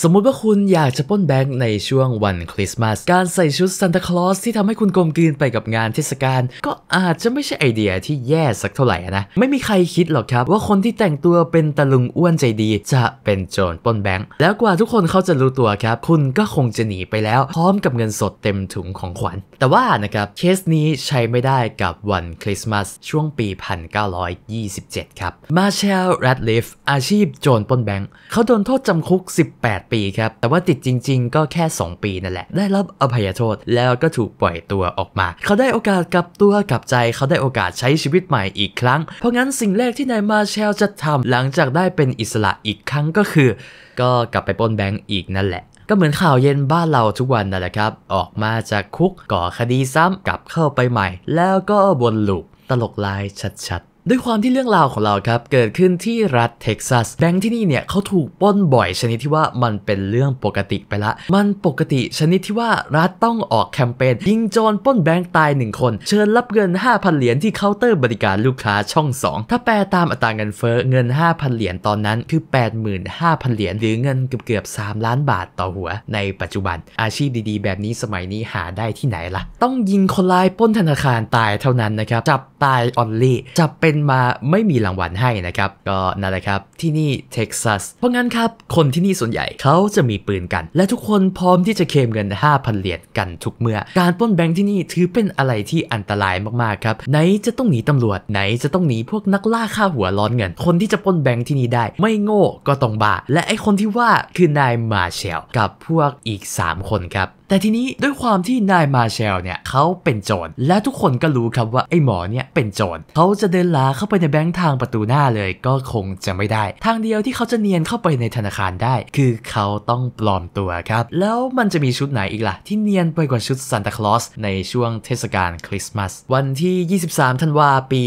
สมมุติว่าคุณอยากจะป้นแบงค์ในช่วงวันคริสต์มาสการใส่ชุดซันตาคลอสที่ทำให้คุณกลมกลืนไปกับงานเทศกาลก็อาจจะไม่ใช่ไอเดียที่แย่สักเท่าไหร่นะ ไม่มีใครคิดหรอกครับ ว่าคนที่แต่งตัวเป็นตะลุงอ้วนใจดีจะเป็นโจรป้นแบงค์แล้วกว่าทุกคนเขาจะรู้ตัวครับ คุณก็คงจะหนีไปแล้วพร้อมกับเงินสดเต็มถุงของขวัญ แต่ว่านะครับเคสนี้ใช้ไม่ได้กับวันคริสต์มาสช่วงปี1927ครับมาเชลแรดลิฟอาชีพโจรป้นแบงค์เขาโดนโทษจำคุก 18 8ปีครับแต่ว่าติดจริง ๆ ก็แค่ 2 ปีนั่นแหละ ได้รับอภัยโทษแล้วก็ถูกปล่อยตัวออกมา เขาได้โอกาสกลับตัวกลับใจเขาได้โอกาสใช้ชีวิตใหม่อีกครั้ง เพราะงั้นสิ่งแรกที่นายมาเชลจะทำหลังจากได้เป็นอิสระอีกครั้งก็คือ ก็กลับไปปล้นแบงก์อีกนั่นแหละ ก็เหมือนข่าวเย็นบ้านเราทุกวันนั่นแหละครับ ออกมาจากคุกก่อคดีซ้ำกลับเข้าไปใหม่ แล้วก็วนลูปตลกลายชัดๆด้วยความที่เรื่องราวของเราครับ เกิดขึ้นที่รัฐเท็กซัสแบงค์ที่นี่เนี่ยเขาถูกป้นบ่อย ชนิดที่ว่ามันเป็นเรื่องปกติไปละ มันปกติชนิดที่ว่ารัฐต้องออกแคมเปญยิงโจรป้นแบงค์ตาย 1 คน เชิญรับเงิน 5,000 เหรียญที่เคาน์เตอร์บริการลูกค้าช่อง 2 ถ้าแปลตามอัตราเงินเฟ้อ เงิน5,000เหรียญตอนนั้นคือ85,000เหรียญหรือเงินเกือบเกือบ3ล้านบาทต่อหัวในปัจจุบัน อาชีพดีๆ แบบนี้สมัยนี้หาได้ที่ไหนละ่ะต้องยิงคนร้ายป้นธนาคารตายเท่านั้นนะครับจับตายออนลี่จับเป็น็นมาไม่มีรางวัลให้นะครับก็นั่นแหละครับที่นี่เท็กซัสเพราะงั้นครับคนที่นี่ส่วนใหญ่เขาจะมีปืนกัน และทุกคนพร้อมที่จะเคมเงิน5,000เหรียญกันทุกเมื่อการปล้นแบงค์ที่นี่ถือเป็นอะไรที่อันตรายมากๆครับไหนจะต้องหนีตำรวจไหนจะต้องหนีพวกนักล่าฆ่าหัวร้อนเงิน คนที่จะปล้นแบงค์ที่นี่ได้ไม่โง่ก็ต้องบ้าและไอคนที่ว่าคือนายมาเชลกับพวกอีก 3 คนครับแต่ทีนี้ด้วยความที่นายมาเชลเนี่ยเขาเป็นโจร และทุกคนก็รู้ครับว่าไอหมอเนี่ยเป็นโจรเขาจะเดินลาาเข้าไปในแบงค์ทางประตูหน้าเลยก็คงจะไม่ได้ ทางเดียวที่เขาจะเนียนเข้าไปในธนาคารได้ คือเขาต้องปลอมตัวครับ แล้วมันจะมีชุดไหนอีกล่ะ ที่เนียนไปกว่าชุดซานตาคลอสในช่วงเทศกาลคริสต์มาสวันที่ 23ธันวาปี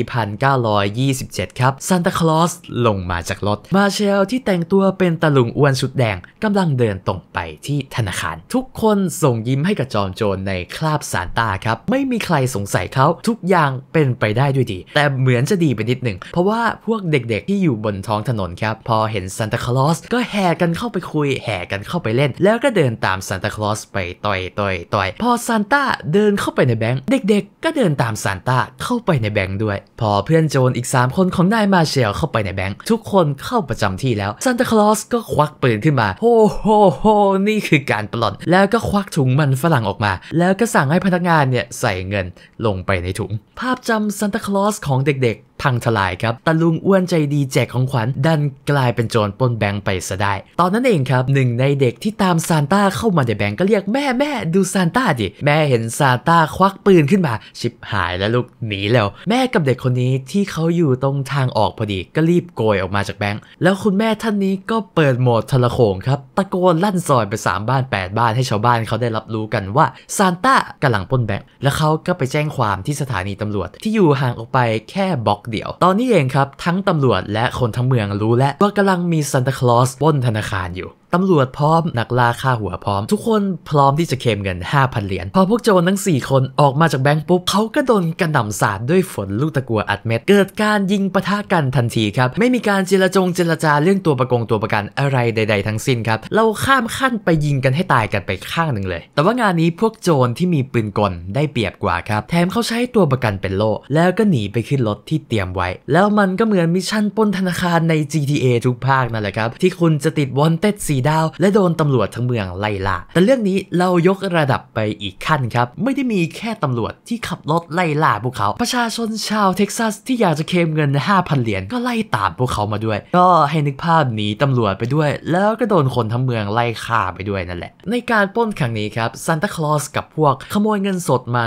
1927 ครับซานตาคลอสลงมาจากรถมาเชลที่แต่งตัวเป็นตะลุงอ้วนชุดแดงกำลังเดินตรงไปที่ธนาคาร ทุกคนส่งยิ้มให้กับจอมโจรในคราบซานตาครับไม่มีใครสงสัยเขา ทุกอย่างเป็นไปได้ด้วยดี แต่เหมือนจะดีดีไปนิดหนึ่ง เพราะว่าพวกเด็กๆ ที่อยู่บนท้องถนนครับพอเห็นซานตาคลอสก็แห่กันเข้าไปคุยแห่กันเข้าไปเล่น แล้วก็เดินตามซานตาคลอสไปต่อยต่อยต่อยพอซานต้าเดินเข้าไปในแบงค์เด็กๆ ก็เดินตามซานต้าเข้าไปในแบงค์ด้วยพอเพื่อนโจรอีก 3 คนของนายมาเชลเข้าไปในแบงค์ทุกคนเข้าประจำที่แล้วซานตาคลอสก็ควักปืนขึ้นมาโฮโฮโฮนี่คือการปล้นแล้วก็ควักถุงมันฝรั่งออกมา แล้วก็สั่งให้พนักงานเนี่ยใส่เงินลงไปในถุง ภาพจำซานตาคลอสของเด็กๆพังทลายครับตาลุงอ้วนใจดีแจกของขวัญ ดันกลายเป็นโจรปล้นแบงค์ไปซะได้ตอนนั้นเองครับ หนึ่งในเด็กที่ตามซานต้าเข้ามาในแบงค์ ก็เรียกแม่แม่ดูซานต้าดิ แม่เห็นซานต้าควักปืนขึ้นมา ชิบหายแล้วลูกหนีแล้วแม่กับเด็กคนนี้ที่เขาอยู่ตรงทางออกพอดีก็รีบโกยออกมาจากแบงค์ แล้วคุณแม่ท่านนี้ก็เปิดโหมดทะโขงครับตะโกนลั่นซอยไป 3 บ้าน 8 บ้านให้ชาวบ้านเขาได้รับรู้กันว่าซานต้ากำลังปล้นแบงค์แล้วเขาก็ไปแจ้งความที่สถานีตำรวจ ที่อยู่ห่างออกไปแค่บล็อกเดียวตอนนี้เองครับทั้งตำรวจและคนทั้งเมืองรู้แล้วว่ากำลังมีซันตาคลอสบนธนาคารอยู่ตำรวจพร้อมนักล่าฆ่าหัวพร้อม ทุกคนพร้อมที่จะเคมเงิน5,000 เหรียญ พอพวกโจรทั้ง 4 คนออกมาจากแบงก์ปุ๊บเขาก็โดนกระหน่ำสาดด้วยฝนลูกตะกัวอัดเม็ด เกิดการยิงปะทะกันทันทีครับ ไม่มีการเจรจงเจรจาเรื่องตัวประกงตัวประกันอะไรใดๆทั้งสิ้นครับ เราข้ามขั้นไปยิงกันให้ตายกันไปข้างหนึ่งเลย แต่ว่างานนี้พวกโจรที่มีปืนกลได้เปรียบกว่าครับแถมเขาใช้ตัวประกันเป็นโล่แล้วก็หนีไปขึ้นรถที่เตรียมไว้ แล้วมันก็เหมือนมิชชั่นปล้นธนาคารใน GTA ทุกภาคนั่นแหละครับที่คุณจะติดวอนเต็ดสี4ดาวและโดนตำรวจทั้งเมืองไล่ล่า แต่เรื่องนี้เรายกระดับไปอีกขั้นครับ ไม่ได้มีแค่ตำรวจที่ขับรถไล่ล่าพวกเขา ประชาชนชาวเท็กซัสที่อยากจะเคมเงิน 5,000 เหรียญก็ไล่ตามพวกเขามาด้วย ก็ให้นึกภาพหนีตำรวจไปด้วย แล้วก็โดนคนทั้งเมืองไล่ฆ่าไปด้วยนั่นแหละ ในการป้นครั้งนี้ครับซานตาคลอสกับพวกขโมยเงินสดมา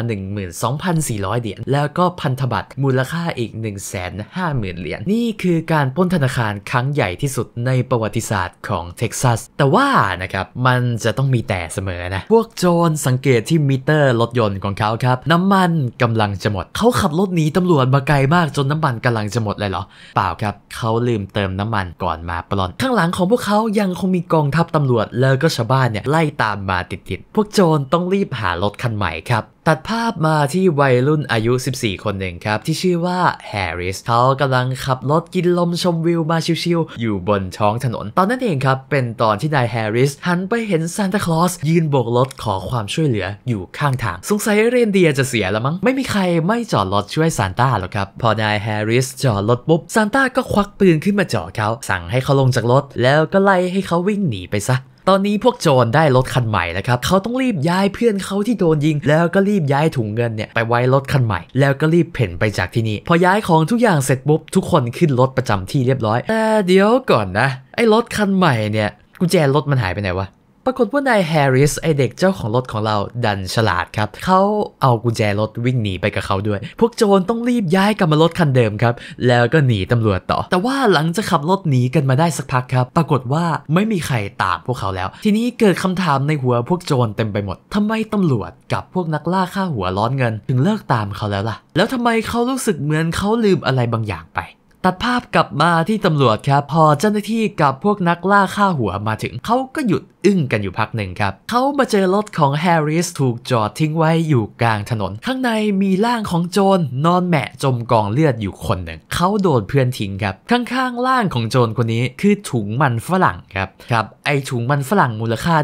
12,400เหรียญ แล้วก็พันธบัตรมูลค่าอีก1 5 0 0 0 0 เหรียญ นี่คือการป้นธนาคารครั้งใหญ่ที่สุดในประวัติศาสตร์ของเท็กซัสสแต่ว่านะครับมันจะต้องมีแต่เสมอนะพวกโจรสังเกตที่มิเตอร์รถยนต์ของเขาครับ น้ำมันกำลังจะหมดเขาขับรถหนีตำรวจมาไกลมากจนน้ำมันกำลังจะหมดเลยเหรอ เปล่าครับเขาลืมเติมน้ำมันก่อนมาปล้นข้างหลังของพวกเขายังคงมีกองทัพตำรวจแล้วก็ชาวบ้านเนี่ยไล่ตามมาติดๆพวกโจรต้องรีบหารถคันใหม่ครับัดภาพมาที่วัยรุ่นอายุ 14 คนหนึ่งครับ ที่ชื่อว่าแฮร์ริสเขากำลังขับรถกินลมชมวิวมาชิวๆอยู่บนท้องถนนตอนนั้นเองครับ เป็นตอนที่นายแฮร์ริสหันไปเห็นซานตาคลอสยืนโบกรถขอความช่วยเหลืออยู่ข้างทาง สงสัยเรนเดียจะเสียแล้วมั้ง ไม่มีใครไม่จอดรถช่วยซานตาหรอกครับ พอนายแฮร์ริสจอดรถปุ๊บซานตาก็ควักปืนขึ้นมาจ่อเขาสั่งให้เขาลงจากรถแล้วก็ไล่ให้เขาวิ่งหนีไปซะตอนนี้พวกโจรได้รถคันใหม่แล้วครับ เขาต้องรีบย้ายเพื่อนเขาที่โดนยิง แล้วก็รีบย้ายถุงเงินเนี่ยไปไว้รถคันใหม่ แล้วก็รีบเพ่นไปจากที่นี่ พอย้ายของทุกอย่างเสร็จปุ๊บทุกคนขึ้นรถประจำที่เรียบร้อย แต่เดี๋ยวก่อนนะ ไอ้รถคันใหม่เนี่ยกุญแจรถมันหายไปไหนวะปรากฏว่านายแฮร์ริสไอเด็กเจ้าของรถของเราดันฉลาดครับ เขาเอากุญแจรถวิ่งหนีไปกับเขาด้วย พวกโจรต้องรีบย้ายกลับมารถคันเดิมครับ แล้วก็หนีตำรวจต่อ แต่ว่าหลังจะขับรถหนีกันมาได้สักพักครับ ปรากฏว่าไม่มีใครตามพวกเขาแล้ว ทีนี้เกิดคำถามในหัวพวกโจรเต็มไปหมด ทำไมตำรวจกับพวกนักล่าฆ่าหัวร้อนเงินถึงเลิกตามเขาแล้วล่ะแล้วทำไมเขารู้สึกเหมือนเขาลืมอะไรบางอย่างไปตัดภาพกลับมาที่ตำรวจครับ พอเจ้าหน้าที่กับพวกนักล่าฆ่าหัวมาถึง เขาก็หยุดอึ้งกันอยู่พักหนึ่งครับ เขามาเจอรถของแฮร์ริสถูกจอดทิ้งไว้อยู่กลางถนน ข้างในมีร่างของโจนนอนแหมะจมกองเลือดอยู่คนหนึ่งเขาโดนเพื่อนทิ้งครับ ข้างๆร่างของโจนคนนี้คือถุงมันฝรั่งครับครับไอถุงมันฝรั่งมูลค่า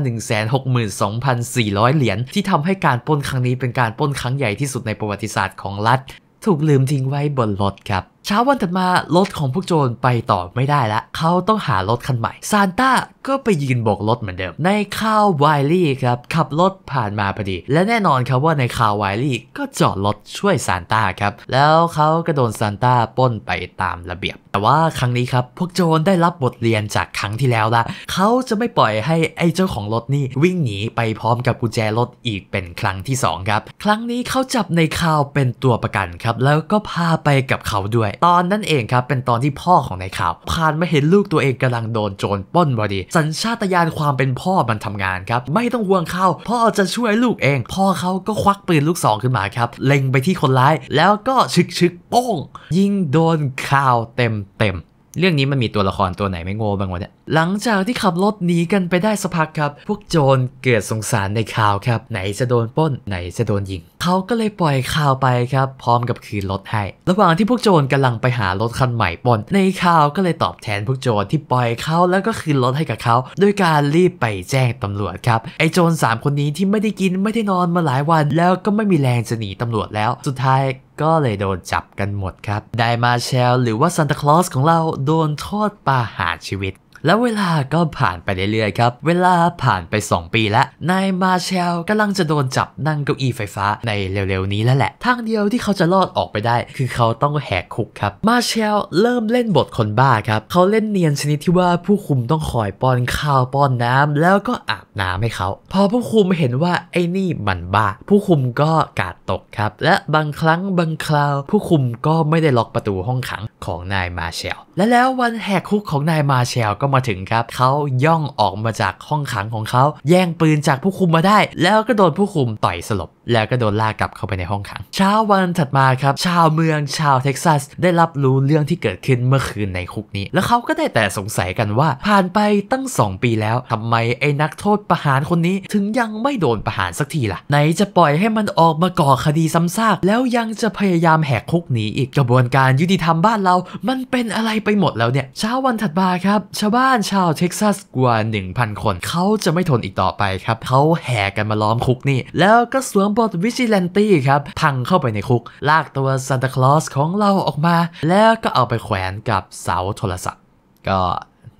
162,400 เหรียญที่ทำให้การปล้นครั้งนี้เป็นการปล้นครั้งใหญ่ที่สุดในประวัติศาสตร์ของรัฐ ถูกลืมทิ้งไว้บนรถครับเช้าวันถัดมารถของพวกโจรไปต่อไม่ได้แล้วเขาต้องหารถคันใหม่ซานต้าก็ไปยืนบอกรถเหมือนเดิมในคาวไวลี่ครับขับรถผ่านมาพอดีและแน่นอนครับว่าในคาวไวลี่ก็จอดรถช่วยซานต้าครับแล้วเขาก็โดนซานต้าป้นไปตามระเบียบแต่ว่าครั้งนี้ครับพวกโจรได้รับบทเรียนจากครั้งที่แล้วละเขาจะไม่ปล่อยให้ไอ้เจ้าของรถนี่ วิ่งหนีไปพร้อมกับกุญแจรถอีกเป็นครั้งที่ 2 ครับครั้งนี้เขาจับในคาวเป็นตัวประกันครับแล้วก็พาไปกับเขาด้วยตอนนั่นเองครับ เป็นตอนที่พ่อของนายข่าวผ่านมาเห็นลูกตัวเองกำลังโดนโจรป้นพอดี สัญชาตญาณความเป็นพ่อมันทำงานครับ ไม่ต้องห่วงเขาพ่อจะช่วยลูกเอง พ่อเขาก็ควักปืนลูกสองขึ้นมาครับ เล็งไปที่คนร้ายแล้วก็ชึกชึกโป้งยิงโดนข่าวเต็มเต็มเรื่องนี้มันมีตัวละครตัวไหนไม่โง่บ้างวะเนี่ยหลังจากที่ขับรถหนีกันไปได้สักพักครับ พวกโจรเกิดสงสารในข่าวครับ ไหนจะโดนป้นไหนจะโดนยิง เขาก็เลยปล่อยข่าวไปครับพร้อมกับคืนรถให้ ระหว่างที่พวกโจรกำลังไปหารถคันใหม่ป้นในข่าวก็เลยตอบแทนพวกโจรที่ปล่อยเขาแล้วก็คืนรถให้กับเขาด้วยการรีบไปแจ้งตำรวจครับไอโจร3คนนี้ที่ไม่ได้กินไม่ได้นอนมาหลายวัน แล้วก็ไม่มีแรงจะหนีตำรวจแล้วสุดท้ายก็เลยโดนจับกันหมดครับ ไดมาเชลหรือว่าซันตาคลอสของเราโดนโทษประหารชีวิตแล้วเวลาก็ผ่านไปเรื่อยๆครับ เวลาผ่านไป 2 ปีแล้ว นายมาเชลกำลังจะโดนจับนั่งเก้าอี้ไฟฟ้าในเร็วๆ นี้แล้วแหละ ทางเดียวที่เขาจะรอดออกไปได้ คือเขาต้องแหกคุกครับ มาเชลเริ่มเล่นบทคนบ้าครับ เขาเล่นเนียนชนิดที่ว่าผู้คุมต้องคอยป้อนข้าวป้อนน้ำ แล้วก็อาบน้ำให้เขา พอผู้คุมเห็นว่าไอ้นี่มันบ้า ผู้คุมก็กาดตกครับ และบางครั้งบางคราว ผู้คุมก็ไม่ได้ล็อกประตูห้องขังของนายมาเชล และแล้ววันแหกคุกของนายมาเชลก็มาถึงครับเขาย่องออกมาจากห้องขังของเขา แย่งปืนจากผู้คุมมาได้ แล้วก็โดนผู้คุมต่อยสลบแล้วก็โดนลากกลับเข้าไปในห้องขัง เช้าวันถัดมาครับ ชาวเมืองชาวเท็กซัสได้รับรู้เรื่องที่เกิดขึ้นเมื่อคืนในคุกนี้ แล้วเขาก็ได้แต่สงสัยกันว่าผ่านไปตั้ง2ปีแล้ว ทำไมไอ้นักโทษประหารคนนี้ ถึงยังไม่โดนประหารสักทีละ่ะไหนจะปล่อยให้มันออกมาก่อคดีซ้ำซาก แล้วยังจะพยายามแหกคุกหนีอีกกระบวนการยุติธรรมบ้านเรา มันเป็นอะไรไปหมดแล้วเนี่ยเช้าวันถัดมาครับชาวบ้านบ้านชาวเท็กซัสกว่า 1,000 คนเขาจะไม่ทนอีกต่อไปครับ เขาแห่กันมาล้อมคุกนี่แล้วก็สวมบทวิจิแลนตี้ครับ พังเข้าไปในคุก ลากตัวซานตาคลอสของเราออกมา แล้วก็เอาไปแขวนกับเสาโทรศัพท์ ก็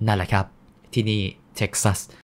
นั่นแหละครับ ที่นี่เท็กซัส